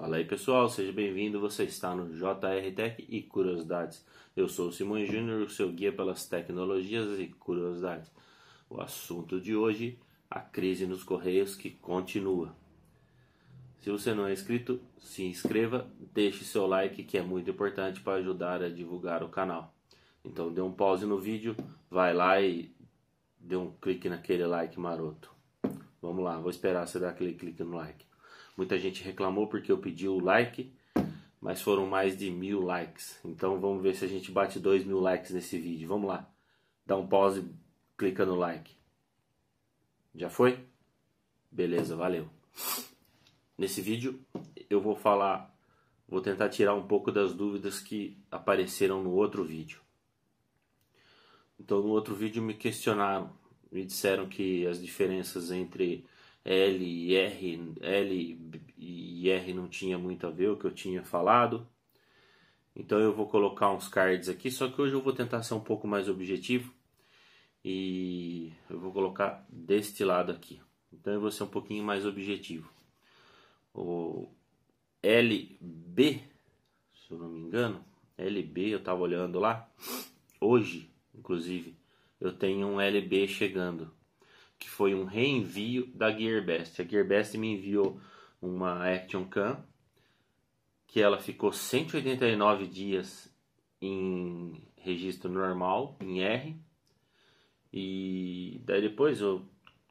Fala aí pessoal, seja bem-vindo. Você está no JR Tech e Curiosidades. Eu sou o Simão Júnior, o seu guia pelas tecnologias e curiosidades. O assunto de hoje: a crise nos correios que continua. Se você não é inscrito, se inscreva, deixe seu like que é muito importante para ajudar a divulgar o canal. Então dê um pause no vídeo, vai lá e dê um clique naquele like maroto. Vamos lá, vou esperar você dar aquele clique no like. Muita gente reclamou porque eu pedi o like, mas foram mais de mil likes. Então vamos ver se a gente bate dois mil likes nesse vídeo. Vamos lá. Dá um pause, clica no like. Já foi? Beleza, valeu. Nesse vídeo eu vou falar, vou tentar tirar um pouco das dúvidas que apareceram no outro vídeo. Então no outro vídeo me questionaram, me disseram que as diferenças entre L e R, L e R não tinha muito a ver o que eu tinha falado. Então eu vou colocar uns cards aqui, só que hoje eu vou tentar ser um pouco mais objetivo e eu vou colocar deste lado aqui. Então eu vou ser um pouquinho mais objetivo. O LB, se eu não me engano, LB, eu tava olhando lá hoje, inclusive, eu tenho um LB chegando que foi um reenvio da Gearbest. A Gearbest me enviou uma Action Cam que ela ficou 189 dias em registro normal, em R. E daí depois eu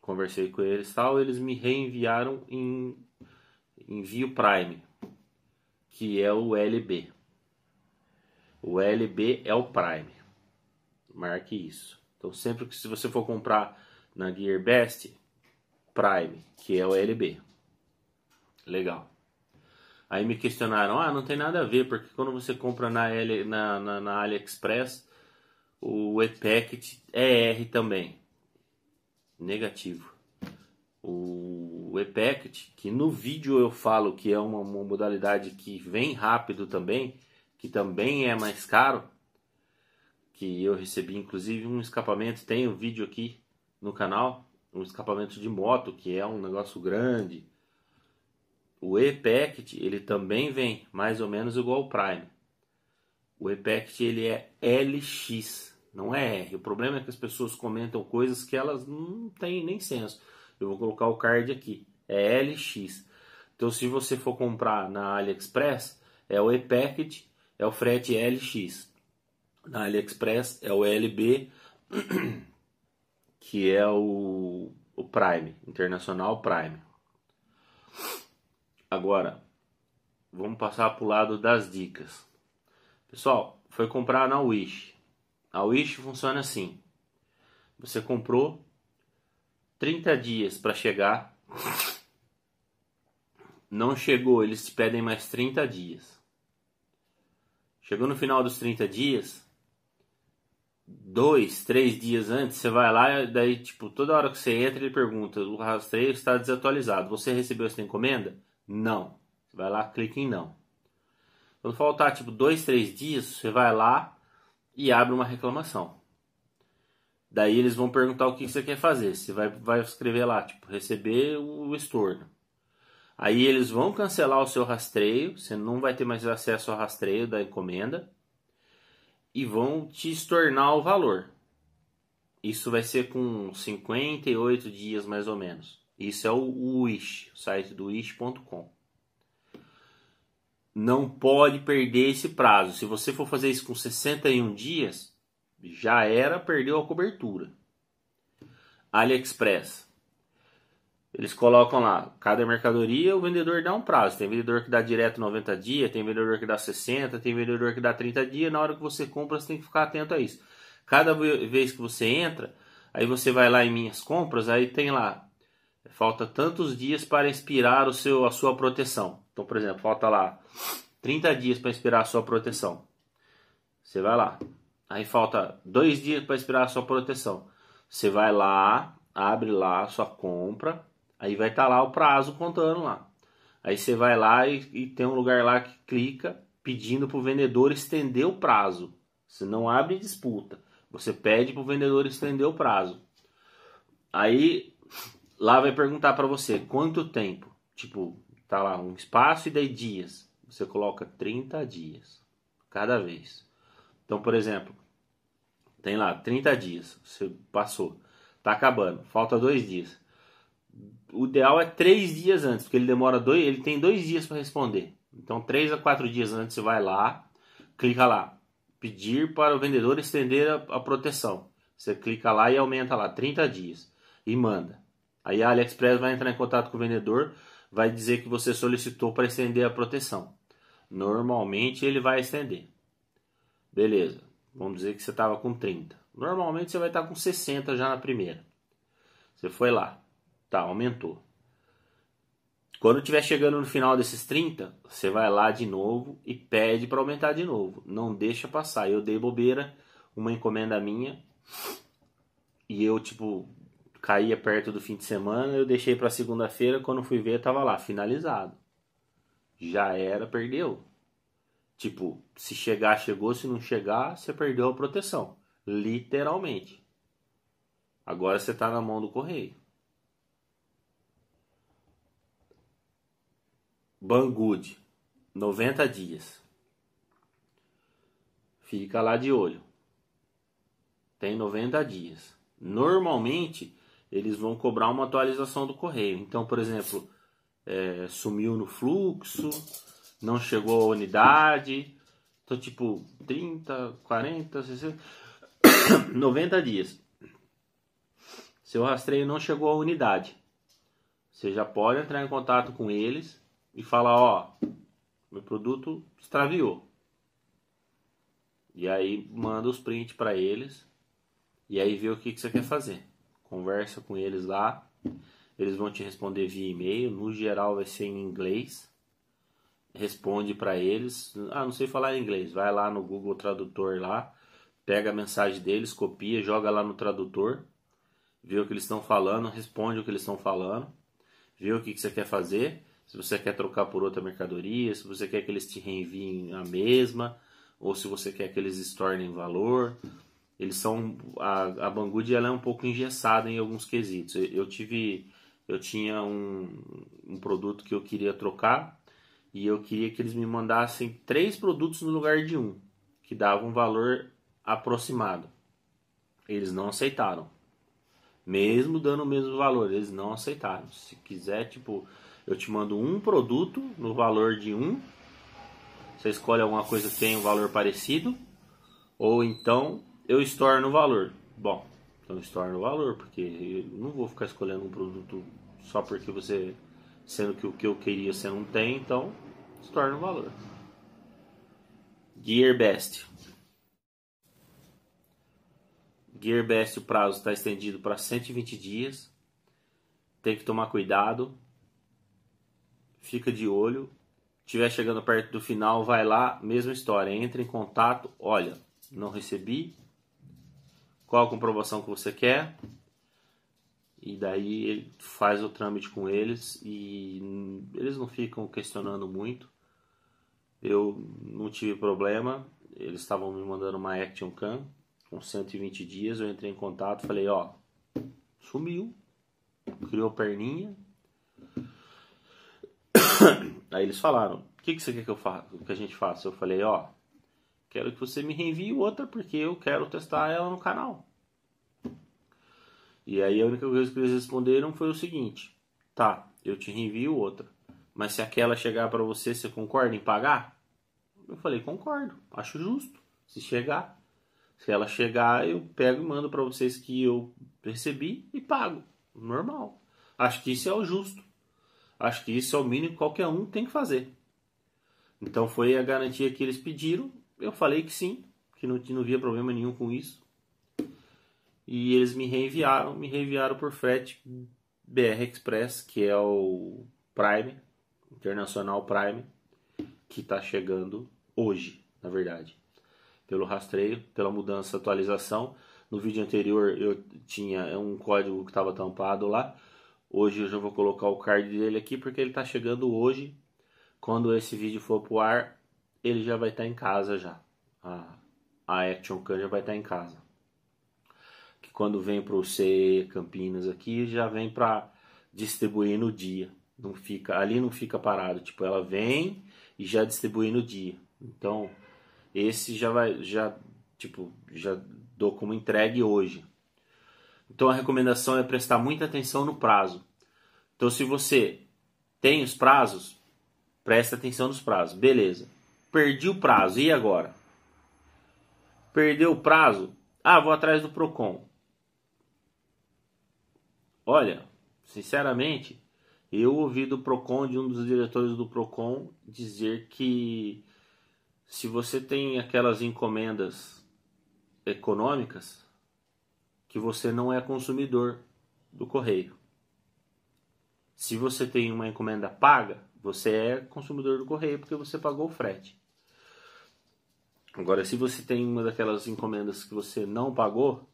conversei com eles tal, eles me reenviaram em envio Prime, que é o LB. O LB é o Prime. Marque isso. Então sempre que se você for comprar na Gearbest Prime, que é o LB. Legal. Aí me questionaram, ah, não tem nada a ver, porque quando você compra na, L, na, na, na AliExpress, o e-packet é R também. Negativo. O e-packet, que no vídeo eu falo que é uma, uma modalidade que vem rápido também, que também é mais caro, que eu recebi inclusive um escapamento, tem um vídeo aqui no canal, um escapamento de moto, que é um negócio grande. O E-Packet, ele também vem mais ou menos igual ao Prime. O E-Packet, ele é LX, não é R. O problema é que as pessoas comentam coisas que elas não têm nem senso. Eu vou colocar o card aqui, é LX. Então, se você for comprar na AliExpress, é o E-Packet, é o frete LX. Na AliExpress é o LB que é o, o Prime, Internacional Prime. Agora, vamos passar para o lado das dicas. Pessoal, foi comprar na Wish. A Wish funciona assim: você comprou 30 dias para chegar, não chegou, eles te pedem mais 30 dias. Chegou no final dos 30 dias, dois, três dias antes, você vai lá, daí, tipo, toda hora que você entra, ele pergunta: o rastreio está desatualizado. Você recebeu essa encomenda? Não. Você vai lá, clica em não. Quando faltar, tipo, dois, três dias, você vai lá e abre uma reclamação. Daí eles vão perguntar o que você quer fazer. Você vai, vai escrever lá, tipo, receber o estorno. Aí eles vão cancelar o seu rastreio, você não vai ter mais acesso ao rastreio da encomenda e vão te estornar o valor. Isso vai ser com 58 dias mais ou menos. Isso é o Wish, o site do wish.com. Não pode perder esse prazo. Se você for fazer isso com 61 dias, já era, perdeu a cobertura. AliExpress eles colocam lá, cada mercadoria o vendedor dá um prazo. Tem vendedor que dá direto 90 dias, tem vendedor que dá 60, tem vendedor que dá 30 dias. Na hora que você compra, você tem que ficar atento a isso. Cada vez que você entra, aí você vai lá em minhas compras, aí tem lá falta tantos dias para expirar o seu a sua proteção. Então, por exemplo, falta lá 30 dias para expirar a sua proteção. Você vai lá. Aí falta dois dias para expirar a sua proteção. Você vai lá, abre lá a sua compra, Aí vai estar tá lá o prazo contando lá. Aí você vai lá e, e, tem um lugar lá que clica pedindo para o vendedor estender o prazo. Você não abre disputa. Você pede para o vendedor estender o prazo. Aí lá vai perguntar para você quanto tempo. Tipo, tá lá um espaço e daí dias. Você coloca 30 dias cada vez. Então, por exemplo, tem lá 30 dias. Você passou. Tá acabando. Falta dois dias o ideal é três dias antes, porque ele demora dois, ele tem dois dias para responder. Então, três a quatro dias antes você vai lá, clica lá, pedir para o vendedor estender a, a proteção. Você clica lá e aumenta lá 30 dias e manda. Aí a AliExpress vai entrar em contato com o vendedor, vai dizer que você solicitou para estender a proteção. Normalmente ele vai estender. Beleza. Vamos dizer que você estava com 30. Normalmente você vai estar tá com 60 já na primeira. Você foi lá, Tá, aumentou. Quando estiver chegando no final desses 30, você vai lá de novo e pede para aumentar de novo. Não deixa passar. Eu dei bobeira, uma encomenda minha, e eu, tipo, caía perto do fim de semana, eu deixei para segunda-feira, quando fui ver, tava lá, finalizado. Já era, perdeu. Tipo, se chegar, chegou, se não chegar, você perdeu a proteção. Literalmente. Agora você tá na mão do correio. Banggood, 90 dias. Fica lá de olho. Tem 90 dias. Normalmente, eles vão cobrar uma atualização do correio. Então, por exemplo, é, sumiu no fluxo, não chegou a unidade. Então, tipo, 30, 40, 60, 90 dias. Seu rastreio não chegou à unidade. Você já pode entrar em contato com eles e fala Ó, meu produto extraviou. E aí manda os prints para eles e aí vê o que, que você quer fazer. Conversa com eles lá, eles vão te responder via e-mail, no geral vai ser em inglês. Responde para eles. Ah, não sei falar inglês. Vai lá no Google Tradutor lá, pega a mensagem deles, copia, joga lá no tradutor, vê o que eles estão falando, responde o que eles estão falando, vê o que, que você quer fazer se você quer trocar por outra mercadoria, se você quer que eles te reenviem a mesma, ou se você quer que eles estornem valor. Eles são a, a Banggood ela é um pouco engessada em alguns quesitos. Eu, eu tive eu tinha um, um produto que eu queria trocar e eu queria que eles me mandassem três produtos no lugar de um, que dava um valor aproximado. Eles não aceitaram. Mesmo dando o mesmo valor, eles não aceitaram. Se quiser, tipo, eu te mando um produto no valor de um. Você escolhe alguma coisa que tenha um valor parecido. Ou então eu estorno o valor. Bom, então eu estorno o valor, porque eu não vou ficar escolhendo um produto só porque você. Sendo que o que eu queria você não tem, então estorno o valor. Gearbest. Gearbest o prazo está estendido para 120 dias. Tem que tomar cuidado fica de olho. Tiver chegando perto do final, vai lá, mesma história, entra em contato, olha, não recebi, qual a comprovação que você quer, e daí ele faz o trâmite com eles e eles não ficam questionando muito. Eu não tive problema, eles estavam me mandando uma Action Cam com 120 dias, eu entrei em contato, falei, ó, sumiu, criou perninha, Aí eles falaram: O que, que você quer que, eu fa que a gente faça? Eu falei: Ó, quero que você me reenvie outra porque eu quero testar ela no canal. E aí a única coisa que eles responderam foi o seguinte: Tá, eu te reenvio outra. Mas se aquela chegar para você, você concorda em pagar? Eu falei: Concordo, acho justo. Se chegar, se ela chegar, eu pego e mando para vocês que eu recebi e pago. Normal. Acho que isso é o justo. Acho que isso é o mínimo que qualquer um tem que fazer. Então foi a garantia que eles pediram. Eu falei que sim, que não, não havia problema nenhum com isso. E eles me reenviaram, me reenviaram por frete BR Express, que é o Prime, Internacional Prime, que está chegando hoje, na verdade. Pelo rastreio, pela mudança, atualização. No vídeo anterior eu tinha um código que estava tampado lá. Hoje eu já vou colocar o card dele aqui porque ele está chegando hoje. Quando esse vídeo for pro ar, ele já vai estar tá em casa já. A, a Action Can já vai estar tá em casa. Que quando vem pro C Campinas aqui, já vem para distribuir no dia. Não fica, ali não fica parado, tipo, ela vem e já distribui no dia. Então, esse já vai já tipo, já dou como entregue hoje. Então a recomendação é prestar muita atenção no prazo. Então se você tem os prazos, presta atenção nos prazos. Beleza. Perdi o prazo, e agora? Perdeu o prazo? Ah, vou atrás do Procon. Olha, sinceramente, eu ouvi do Procon, de um dos diretores do Procon, dizer que se você tem aquelas encomendas econômicas, que você não é consumidor do correio. Se você tem uma encomenda paga, você é consumidor do correio porque você pagou o frete. Agora, se você tem uma daquelas encomendas que você não pagou,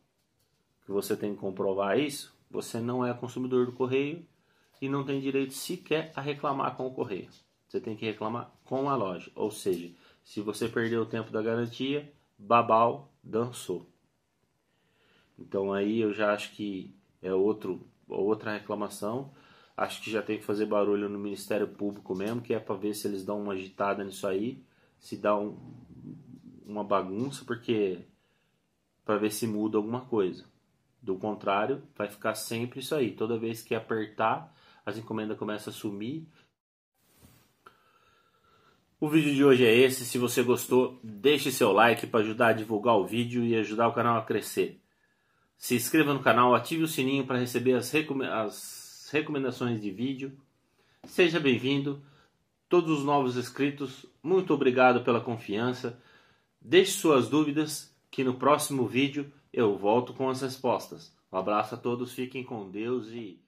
que você tem que comprovar isso, você não é consumidor do correio e não tem direito sequer a reclamar com o correio. Você tem que reclamar com a loja. Ou seja, se você perdeu o tempo da garantia, babau dançou. Então aí eu já acho que é outro, outra reclamação. Acho que já tem que fazer barulho no Ministério Público mesmo, que é para ver se eles dão uma agitada nisso aí, se dá um, uma bagunça, porque para ver se muda alguma coisa. Do contrário, vai ficar sempre isso aí. Toda vez que apertar, as encomendas começam a sumir. O vídeo de hoje é esse. Se você gostou, deixe seu like para ajudar a divulgar o vídeo e ajudar o canal a crescer se inscreva no canal, ative o sininho para receber as, as recomendações de vídeo. Seja bem-vindo, todos os novos inscritos, muito obrigado pela confiança. Deixe suas dúvidas, que no próximo vídeo eu volto com as respostas. Um abraço a todos, fiquem com Deus e.